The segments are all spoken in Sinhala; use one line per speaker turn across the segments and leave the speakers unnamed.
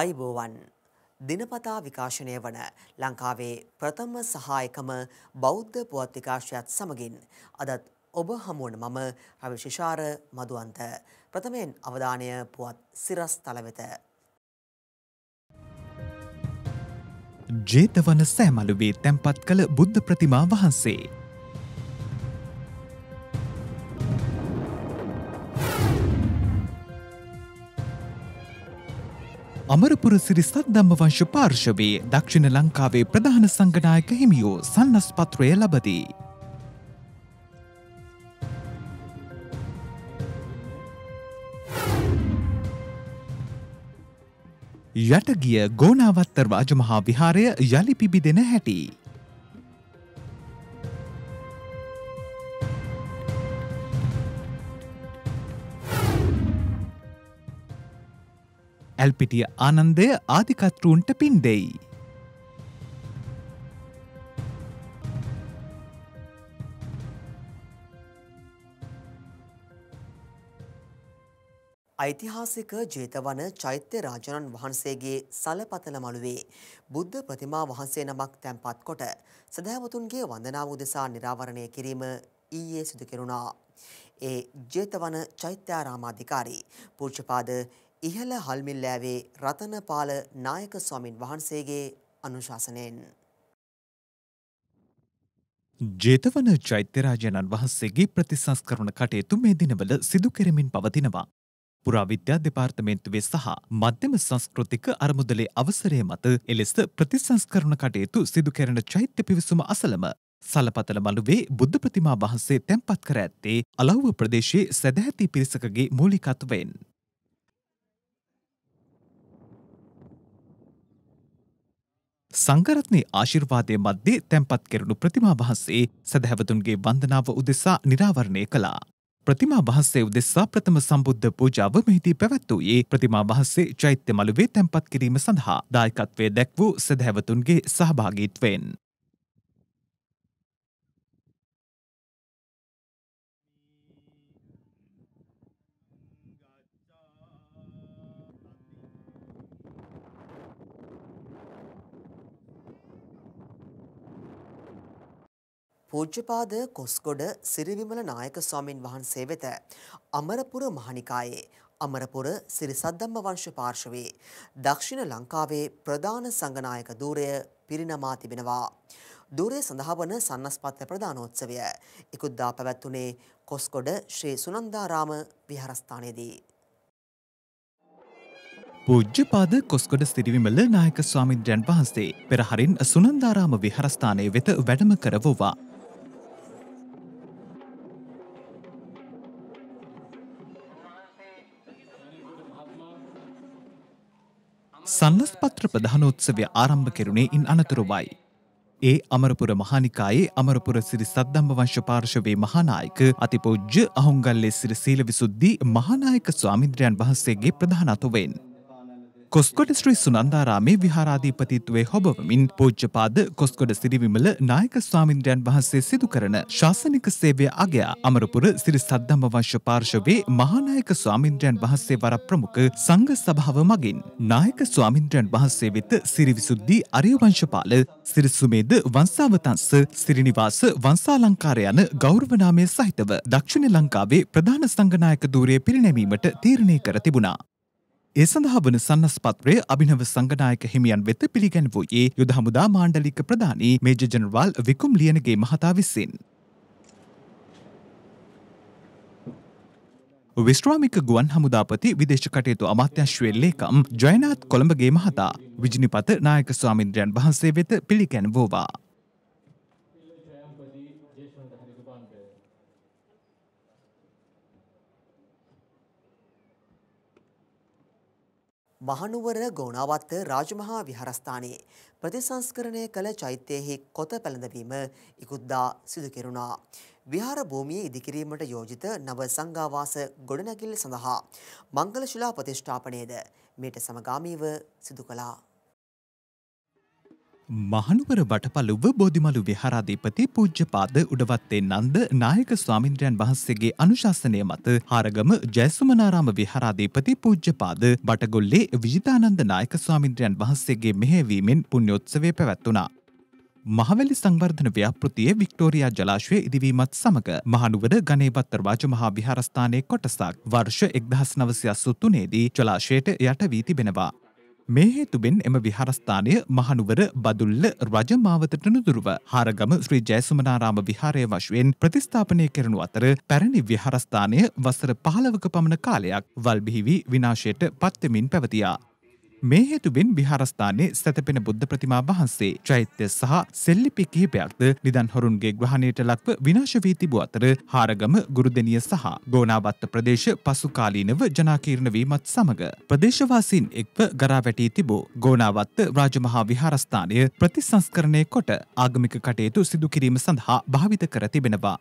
ආයිබෝවන් දිනපතා විකාශනය වන ලංකාවේ ප්‍රථම සහායකම බෞද්ධ පුවත් විකාශයත් සමගින් අදත් ඔබ හමුවන මම රවිශිෂාර මදුවන්ත ප්‍රථමයෙන් අවධානය පුවත් සිරස් තලවෙත.
ජේතවන සෑමලුවේ තැන්පත් කළ බුද්ධ ප්‍රතිමා වහන්සේ. අමරපුර සිරි සක්දම්මවංශ පාර්ශවයේ දක්ෂිණ ලංකාවේ ප්‍රධාන සංගනායක හිමියෝ සන්නස්පත්‍රය ලබදී. යටගිය ගෝනාවත්තර රාජමහා විහාරය යළි පිබිදෙන හැටි. ඇල්පිටිය ආනන්දය ආධිකත්‍රූන්ට පින් දෙයි.
ඓතිහාසික ජේතවන චෛත්‍ය රාජණන් වහන්සේගේ සලපතල මළුවේ බුද්ධ ප්‍රතිමා වහන්සේ නමක් තැන්පත් කොට සදහැවතුන්ගේ වන්දනාව උදෙසා නිරාවරණය කිරීම ඊයේ සිදු කෙරුණා. ඒ ජේතවන චෛත්‍යාරාමාධිකාරී පූජ්‍යපාද ඉහළ හල්මිල්ලෑවේ රතනපාල නායක ස්වාමින් වහන්සේගේ අනුශාසනයෙන්.
ජේතවන චෛත්‍යරාජයණන් වහන්සේගේ ප්‍රතිසංස්කරණ කටයුතු මේ දිනවල සිදු කෙරමින් පවතිනවා. පුරාවිද්‍යා දෙපාර්තමේන්තුවේ සහ මධ්‍යම සංස්කෘතික අරමුදලේ අවසරය මත එලෙස ප්‍රතිසංස්කරණ කටයුතු සිදු කරන චෛත්‍ය පිවිසුම අසලම සලපතල මළුවේ බුද්ධ ප්‍රතිමා වහන්සේ තැන්පත් කර ඇත්තේ අලව්ව ප්‍රදේශයේ සැදැහැති පිරිසකගේ මූලිකත්වයෙන්. සංගරත්නයේ ආශිර්වාදය මැද්දේ තැන්පත් කෙරුණු ප්‍රතිමා වහන්සේ සදහැවතුන්ගේ වන්දනාව උදෙසා නිරාවරණය කළා. ප්‍රතිමා වහන්සේ උදෙසා ප්‍රථම සම්බුද්ධ පූජාව මෙහිදී පැවැත්වූයේ ප්‍රතිමා වහන්සේ චෛත්‍ය මළුවේ තැන්පත් කිරීම සඳහා දායකත්වය දැක් වූ සදහැවතුන්ගේ සහභාගීත්වයෙන්.
පූජ්‍යපාද කොස්ගොඩ සිරිවිමල නායක ස්වාමින් වහන්සේ වෙත අමරපුර මහනිකායේ අමරපුර සිරිසද්දම්ම වංශ පාර්ශවයේ දක්ෂිණ ලංකාවේ ප්‍රධාන සංගනායක ධූරය පිරිනමා තිබෙනවා. ධූරය සඳහා වන සන්නස්පත්ත ප්‍රධානෝත්සවය ඉකුද්දා පැවැත්වුණේ කොස්කොඩ ශ්‍රී සුනන්දාරාම විහාරස්ථානයේදී.
පූජ්‍යපාද කොස්කොඩ සිරිවිමල නායක ස්වාමින්ද්‍රයන් වහන්සේ පෙරහරින් සුනන්දාරාම විහාරස්ථානය වෙත වැඩම කරවවා. සන්නස්පත්‍ර ප්‍රධානෝත්සවය ආරම්භ කෙරුණේ ඉන් අනතුරුවයි. ඒ අමරපුර මහානිකායේ අමරපුර සිරි සද්දම්භ වංශ පාර්ශවයේ මහානායක අතිපූජ්‍ය අහුන්ගල්ලේ සිරි සීල විසුද්ධි මහානායක ස්වාමින්ද්‍රයන් වහන්සේගේ ප්‍රධානත්වයෙන් කොස්කොඩ ශ්‍රී සුනන්දාරාමේ විහාරාධීපතිත්වය හොබවමින් පූජ්‍යපාද කොස්කොඩ සිරිවිමල නායක ස්වාමින්ද්‍රයන් වහන්සේ සිදු කරන ශාසනික සේවය අගයා අමරපුර සිරි සද්ධම්ම වංශ පාර්ශවයේ මහානායක ස්වාමින්ද්‍රයන් වහන්සේ වර ප්‍රමුඛ සංඝ සභාව මගින් නායක ස්වාමින්ද්‍රයන් වහන්සේ වෙත සිරිවිසුද්ධි අරියවංශපාල සිරිසුමේද වංශාවතංස සිරිනිවාස වංශාලංකාර යන ගෞරව නාමය සහිතව දක්ෂිණ ලංකාවේ ප්‍රධාන සංඝ නායක ධූරය පිරිනැමීමට තීරණය කර තිබුණා. ඒ සඳහා වන සන්නස්පත්‍රය අභිනව සංගනායක හිමියන් වෙත පිළිගැන්වූයේ යුද හමුදා මාණ්ඩලික ප්‍රධානී මේජ ජනරාල් විකුම් ලියනගේ මහතා විසින්. විශ්‍රාමික ගුවන් හමුදාපති විදේශ කටයුතු අමාත්‍යශ්වයේ ලේකම් ජයනාත් කොළඹගේ මහතා විජිනිපත නායක ස්වාමින්ද්‍රයන් වහන්සේ වෙත පිළිගැන්වෝවා.
මහනුවර ගෝනාවත්ත රාජමහා විහාරස්ථානයේ ප්‍රතිසංස්කරණය කළ චෛත්‍යයෙහි කොත පැළඳවීම ඉකුද්දා සිදු කෙරුණා. විහාර භූමියේ ඉදිකිරීමට යෝජිත නව සංඝාවාස ගොඩනැගිල්ල සඳහා මංගල ශිලා ප්‍රතිෂ්ඨාපනයේද මේට සමගාමීව සිදු කළා.
මහනුවර වටපලුව බෝධිමලු විහාරාධීපති පූජ්‍යපාද උඩවත්තේ නන්ද නායක ස්වාමින්ද්‍රයන් වහන්සේගේ අනුශාසනය මත හාරගම ජයසුමනාරාම විහාරාධීපති පූජ්‍යපාද බටගොල්ලේ විජිතානන්ද නායක ස්වාමින්ද්‍රයන් වහන්සේගේ මෙහෙවීමෙන් පුණ්‍යෝත්සවය පැවැත්වුණා. මහවැලි සංවර්ධන ව්‍යාපෘතිය වික්ටෝරයා ජලාශය ඉදිවීමත් සමඟ මහනුවර ගනේබත්තර රාජමහා විහාරස්ථානයේ කොටසක් වර්ෂ එක්දහස් නවසිය සුත්තුනේදී ජලාශයට යට වී තිබෙනවා. මේ හේතුබෙන් එම විහාරස්ථානය මහනුවර බදුල්ල රජමාවතට නුදුරුව හාරගම ශ්‍රී ජයසුමනාරාම විහාරය වශයෙන් ප්‍රතිස්ථාපනය කරනු අතර පැරණි විහාරස්ථානය වසර පහලවක පමණ කාලයක් වල්බිහිවී විනාශයට පත්වෙමින් පැවතියා. මේ හේතුවෙන් විහාරස්ථානයේ සැතපෙන බුද්ධ ප්‍රතිමා වහන්සේ චෛත්‍ය සහ සෙල්ලිපි කිහිපයක්ද නිදන් හොරුන්ගේ ග්‍රහණයට ලක්ව විනාශ වී තිබූ අතර හාරගම ගුරුදෙනිය සහ ගෝනාබත්ත ප්‍රදේශ පසුකාලීනව ජනාකීර්ණ වීමත් සමග ප්‍රදේශවාසීන් එක්ව ගරා වැටී තිබූ ගෝනාවත්ත රාජමහා විහාරස්ථානය ප්‍රතිසංස්කරණය කොට ආගමික කටයුතු සිදු කිරීම සඳහා භාවිත කර තිබෙනවා.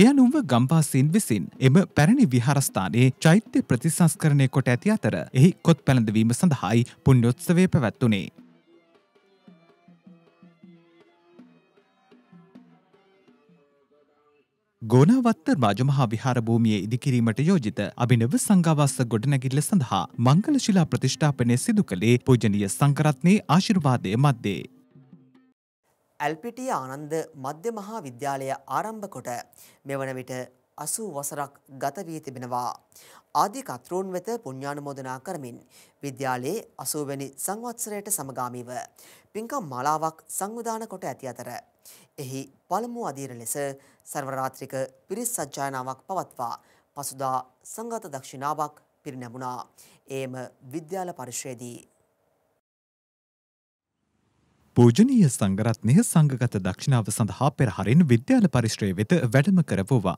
එය නුම්ව ගම්වාසීන් විසින් එම පැරණි විහාරස්ථානයේ චෛත්‍ය ප්‍රතිසංස්කරණය කොට ඇති අතර එහි කොත් පැළඳවීම සඳහායි පුණ්‍යොත්සවය පැවැත්වුණේ. ගෝනාවත්තර රාජමහා විහාර භූමියේ ඉදිකිරීමට යෝජිත අභිනව සංඝාවාස ගොඩනැගිල්ල සඳහා මංගල ශිලා ප්‍රතිෂ්ඨාපනය සිදු කළේ පූජනීය සංඝරත්නයේ ආශිර්වාදය මැද්දේ.
ඇල්පිටිය ආනන්ද මධ්‍ය මහා විද්‍යාලය ආරම්භ කොට මෙවන විට 80 වසරක් ගත වී තිබෙනවා. ආදී කතෘන් වෙත පුණ්‍යානුමෝදනා කරමින් විද්‍යාලයේ 80 වෙනි සංවත්සරයට සමගාමීව පින්කම් මාලාවක් සංවිධානය කොට ඇති අතර එහි පළමු අධීර ලෙස සර්වරාත්‍රික පිරිස් සජ්ජායනාවක් පවත්වා පසුදා සංගත දක්ෂිණාවක් පිරිනැමුණා. එම විද්‍යාල පරිශ්‍රයේදී
පූජනීය සංගරත්නය සංගත දක්ෂිණාව සඳහා පෙරහරින් විද්‍යාල පරිශ්‍රය වෙත වැඩම කරවවා.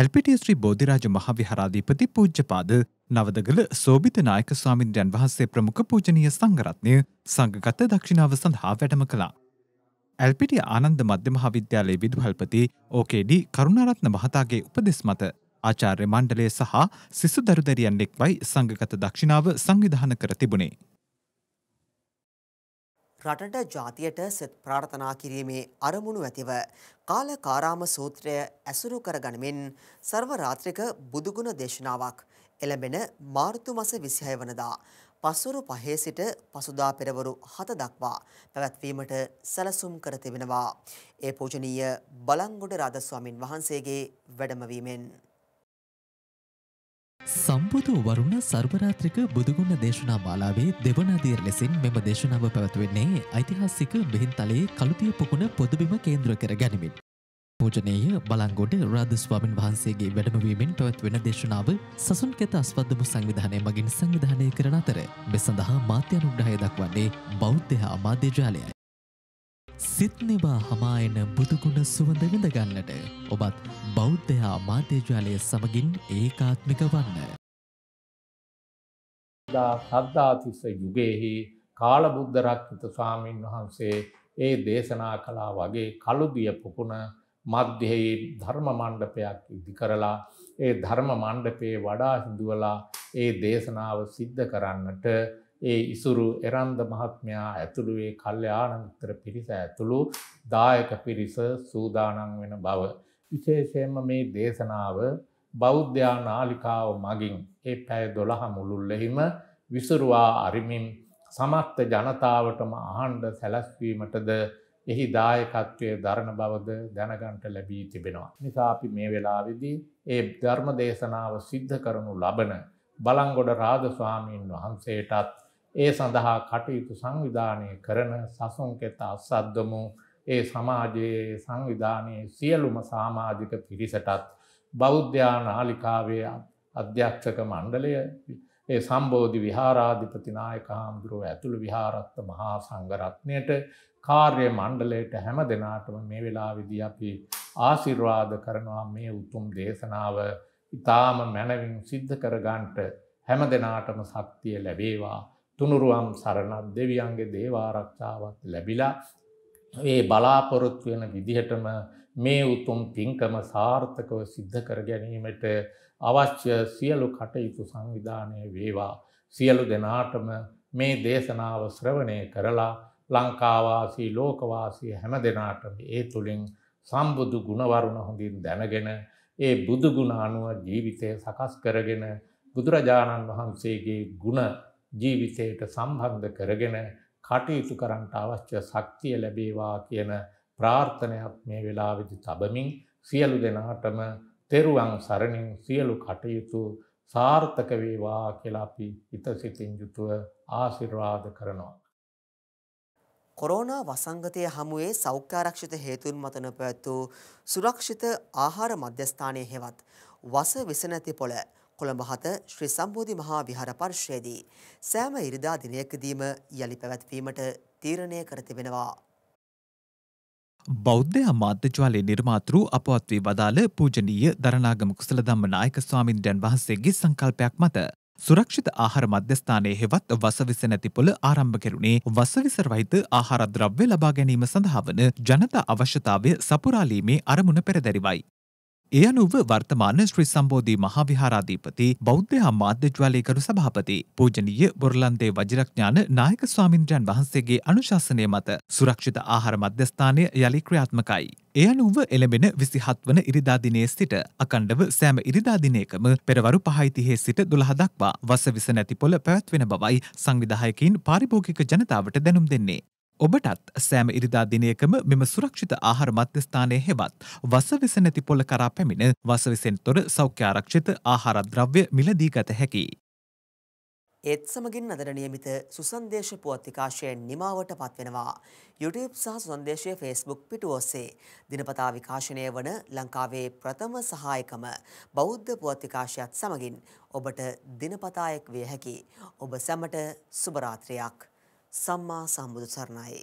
ඇල්පිටියස්ත්‍රී බෝධිරාජ මහාවිහාරාධීපති පූජ්ජපාද නවදගල සෝභිතනායක ස්වාමින්ද්‍රයන් වහන්සේ ප්‍රමුඛ පූජනීය සංගරත්නය සංගත දක්ෂිණාව සඳහා වැඩම කළා. ඇල්පිටිය ආනන්ද මධ්‍යමහා විද්‍යාලයේ විදුහල්පති ඕකේඩි කරුණාරත්න මහතාගේ උපදෙස් මත ආචාර්ය මණ්ඩලය සහ සිසු දරුදැරියන් එක්වයි සංගත දක්ෂිණාව සංවිධාන කර තිබුණේ.
රටට ජාතියට සෙත් ප්‍රාර්ථනා කිරීමේ අරමුණු ඇතිව කාලකාරාම සූත්‍රය ඇසුරු කරගනිමින් සර්වරාත්‍රික බුදුගුණ දේශනාවක් එළඹෙන මාර්තු මස 26 වනදා පසුරු පහේ සිට පසුදා පෙරවරු 7 දක්වා පැවැත්වීමට සැලසුම් කර තිබෙනවා. ඒ පූජනීය බලංගොඩ රාජ ස්වාමින් වහන්සේගේ වැඩමවීමෙන්
සම්බුදු වරුණ සර්වරාත්‍රික බුදුගුණ දේශනා මාලාවේ දෙවනාදීර ලෙසින් මෙම දේශනාව පැවැත්වෙන්නේ ඓතිහාසික බෙහින්තලයේ කළුතිය පුකුණ පොදුබිම කේන්ද්‍ර කර ගනිමින්. පූජනීය බලංගොඩ රාධස්වාමින් වහන්සේගේ වැඩමවීමෙන් පැවැත්වෙන දේශනාව සසුන් කෙත අස්වද්දම සංවිධානය මගින් සංවිධානය කරන අතර මෙ සඳහා මාත්‍යනුග්‍රහය දක්වන්නේ බෞද්ධ අමාධ්‍යජාලයයි. සිත්නිවා හමායන බුදුගුණ සුවඳ විඳගන්නට ඔබත් බෞද්ධයා මාධ්‍යජාලය සමගින් ඒකාත්මික වන්න.
සද්ධාතිස්ස යුගයෙහි කාලබුද්ධරක්කිත ස්වාමීන් වහන්සේ ඒ දේශනා කලා වගේ කළුබිය පුපුන මධ්‍යයේ ධර්ම මණ්ඩපයක් ඉදි කරලා ඒ ධර්ම මණ්ඩපයේ වඩා හිදුවලා ඒ දේශනාව සිද්ධ කරන්නට ඒ ඉසුරු එරන්ද මහත්මයා ඇතුළුවේ කල්්‍යයානමිත්‍ර පිරිස ඇතුළු දායක පිරිස සූදානන් වෙන බව. විශේෂයෙන්ම මේ දේශනාව බෞද්ධයා නාලිකාව මගින් ඒ පැය දොළහ මුළුල්ලෙහිම විසුරුවා අරිමින් සමත්ත ජනතාවටම අහන්ඩ සැලැස්වීමටද එහි දායකත්වය දරණ බවද දැනගන්ට ලැබී තිබෙනවා. නිසා අපි මේ වෙලාවිදී ඒ ධර්ම දේශනාව සිද්ධ කරනු ලබන බලංගොඩ රාධස්වාමීන් වහන්සේටත් ඒ සඳහා කටයුතු සංවිධානය කරන සසුන්කෙත අස්සද්දමු ඒ සමාජයේ සංවිධානයේ සියලුම සාමාජික පිරිසටත් බෞද්ධයා නාලිකාවේ අධ්‍යක්ෂක මණ්ඩලය ඒ සම්බෝධි විහාරාධිපතිනායක හාමුදුරුව ඇතුළු විහාරත්ත මහා සංගරත්නයට කාර්ය මණ්ඩලයට හැම දෙනාටම මේ වෙලා විදි අපි ආසිර්වාද කරනවා මේ උතුම් දේශනාව ඉතාම මැනවින් සිද්ධ කරගන්ට හැම දෙනාටම සක්තිය ලැබේවා. තුනුරුවම් සරණත් දෙවියන්ගේ දේවාරක්ෂාවත් ලැබිලා ඒ බලාපොරොත්තු වෙන විදිහටම මේ උතුම් පින්කම සාර්ථකව සිද්ධ කර ගැනීමට අවශ්‍ය සියලු කටයුතු සංවිධානය වේවා සියලු දෙනාටම මේ දේශනාව ශ්‍රවණය කරලා ලංකාවාසී ලෝකවාසී හැම දෙනාටම ඒ තුළින් සම්බුදු ගුණවරුණ හොඳින් දැනගෙන ඒ බුදුගුණ අනුව ජීවිතය සකස් කරගෙන බුදුරජාණන් වහන්සේගේ ගුණ ජීවිතයට සම්බන්ධ කරගෙන කටයුතු කරන්නට අවශ්‍ය ශක්තිය ලැබේවා කියන ප්‍රාර්ථනයක් මේ වෙලාවිදි තබමින් සියලු දෙනාටම තෙරුවන් සරණින් සියලු කටයුතු සාර්ථක වේවා කියලාපි හිතසිතින් යුතුව ආසිර්වාද කරනවා.
කොරෝනා වසංගතය හමුවේ සෞඛ්‍යාරක්ෂිත හේතුන් මතන පැවැත්වූ සුරක්ෂිත ආහාර මධ්‍යස්ථානය හෙවත් වස විසනැති පොළ කොළඹ 7 ශ්‍රී සම්බෝධි මහා විහාර පරිශ්‍රයේදී සෑම ඉරිදා දිනයකදීම යලි පැවැත්වීමට තීරණය කර තිබෙනවා.
බෞද්ධ අමාත්‍යජාලයේ නිර්මාතෘ අපවත් වී වදාළ පූජනීය දරණාගම කුසල ධම්ම නායක ස්වාමින්ද්‍රයන් වහන්සේගේ සංකල්පයක් මත සුරක්ෂිත ආහාර මධ්‍යස්ථානයේ හෙවත් වසවිස නැති පොළ ආරම්භ කෙරුණේ වසවිස රහිත ආහාර ද්‍රව්‍ය ලබා ගැනීම සඳහා වන ජනතා අවශ්‍යතාවය සපුරාලීමේ අරමුණ පෙරදැරිවයි. ඒ අනුව වර්තමාන ශ්‍රී සම්බෝධී මහාවිහාරාධීපති බෞද්ධ අමාත්‍ය ජ්වාලේකරු සභාපති පූජනීය බොරලන්දේ වජිරඥාන නායක ස්වාමින්ද්‍රයන් වහන්සේගේ අනුශාසනය මත සුරක්ෂිත ආහාර මධ්‍යස්ථානය යළි ක්‍රියාත්මකයි. ඒ අනුව එළඹෙන විසිහත් වන ඉරිදාදිනයේ සිට අකණ්ඩව සෑම ඉරිදාදිනයකම පෙරවරු පහයිතිහේ සිට දොළහ දක්වා වස විස නැති පොළ පැවැත්වෙන බවයි සංවිධායකින් පාරිභෝගික ජනතාවට දැනුම් දෙන්නේ. ඔබටත් සෑම ඉරිදා දිනයකම මෙම සුරක්ෂිත ආහාර මධ්‍යස්ථානය හෙවත් වසවිස නැති පොළ කරා පැමිණ වසවිසෙන් තොර සෞඛ්‍යාරක්ෂිත ආහාරද්‍රව්‍ය මිලදී ගත හැකි.
ඒත් සමගින් අදර නියමිත සුසන්දේශ පුවත්තිකාශයෙන් නිමාවට පත්වෙනවා. YouTube සහ සුන්දේශය ෆස්බුක් පිටු ඔස්සේ. දිනපතා විකාශනය වන ලංකාවේ ප්‍රථම සහායකම බෞද්ධ පුවත්තිකාශයත් සමගින් ඔබට දිනපතායෙක් විය හැකි. ඔබ සැමට සුභරාත්‍රයක්. සම්මා සම්බුදු සරණයි